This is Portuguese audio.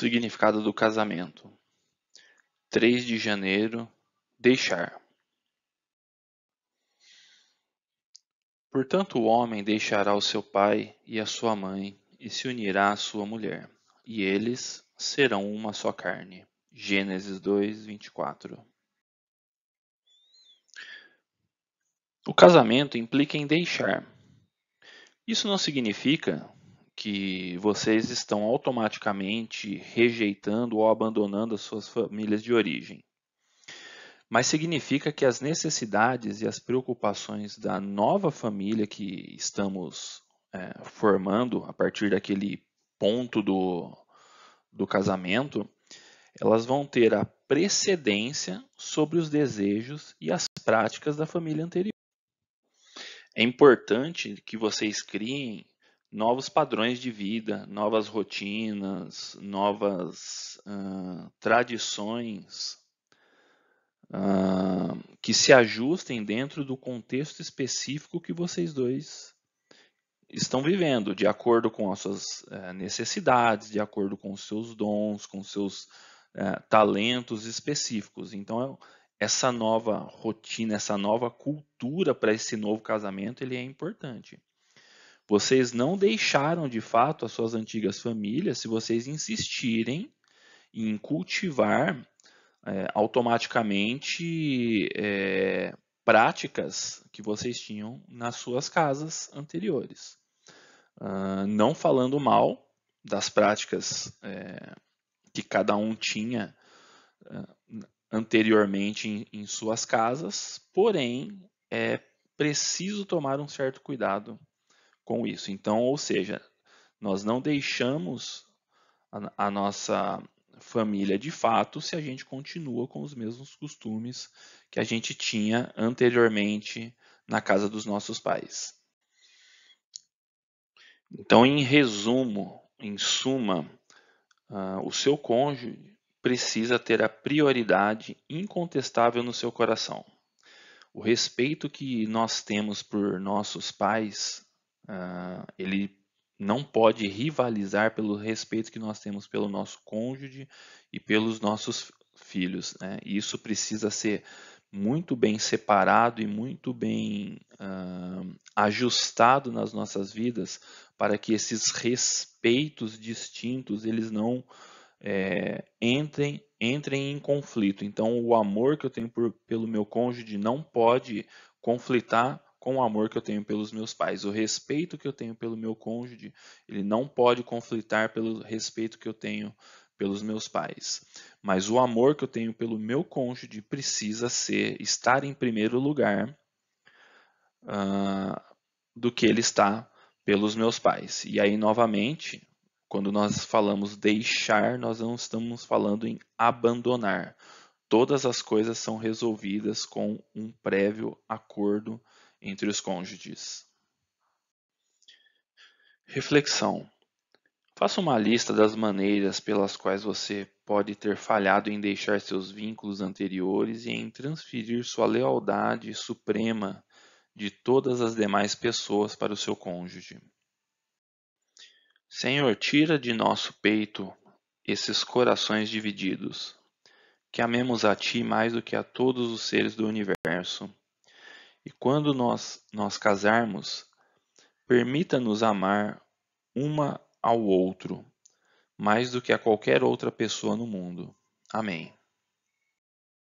significado do casamento. 3 de janeiro deixar. Portanto, o homem deixará o seu pai e a sua mãe e se unirá à sua mulher, e eles serão uma só carne. Gênesis 2, 24. O casamento implica em deixar. Isso não significa que vocês estão automaticamente rejeitando ou abandonando as suas famílias de origem. Mas significa que as necessidades e as preocupações da nova família que estamos é, formando a partir daquele ponto do, do casamento, elas vão ter a precedência sobre os desejos e as práticas da família anterior. É importante que vocês criem novos padrões de vida, novas rotinas, novas uh, tradições uh, que se ajustem dentro do contexto específico que vocês dois estão vivendo, de acordo com as suas uh, necessidades, de acordo com os seus dons, com os seus eh, talentos específicos. Então, é essa nova rotina, essa nova cultura para esse novo casamento, ele é importante. Vocês não deixaram de fato as suas antigas famílias se vocês insistirem em cultivar é, automaticamente é, práticas que vocês tinham nas suas casas anteriores. Uh, não falando mal das práticas é, que cada um tinha uh, anteriormente em, em, suas casas, porém é preciso tomar um certo cuidado com isso. Então, ou seja, nós não deixamos a, a nossa família de fato se a gente continua com os mesmos costumes que a gente tinha anteriormente na casa dos nossos pais. Então, em resumo, em suma, uh, o seu cônjuge precisa ter a prioridade incontestável no seu coração. O respeito que nós temos por nossos pais Uh, ele não pode rivalizar pelo respeito que nós temos pelo nosso cônjuge e pelos nossos filhos. Né? Isso precisa ser muito bem separado e muito bem uh, ajustado nas nossas vidas para que esses respeitos distintos eles não é, entrem entrem em conflito. Então, o amor que eu tenho por, pelo meu cônjuge não pode conflitar com o amor que eu tenho pelos meus pais, o respeito que eu tenho pelo meu cônjuge, ele não pode conflitar pelo respeito que eu tenho pelos meus pais. Mas o amor que eu tenho pelo meu cônjuge precisa ser estar em primeiro lugar uh, do que ele está pelos meus pais. E aí novamente, quando nós falamos deixar, nós não estamos falando em abandonar. Todas as coisas são resolvidas com um prévio acordo entre os cônjuges. Reflexão: Faça uma lista das maneiras pelas quais você pode ter falhado em deixar seus vínculos anteriores e em transferir sua lealdade suprema de todas as demais pessoas para o seu cônjuge. Senhor, tira de nosso peito esses corações divididos, que amemos a Ti mais do que a todos os seres do universo e quando nós nós casarmos, permita-nos amar uma ao outro mais do que a qualquer outra pessoa no mundo. Amém.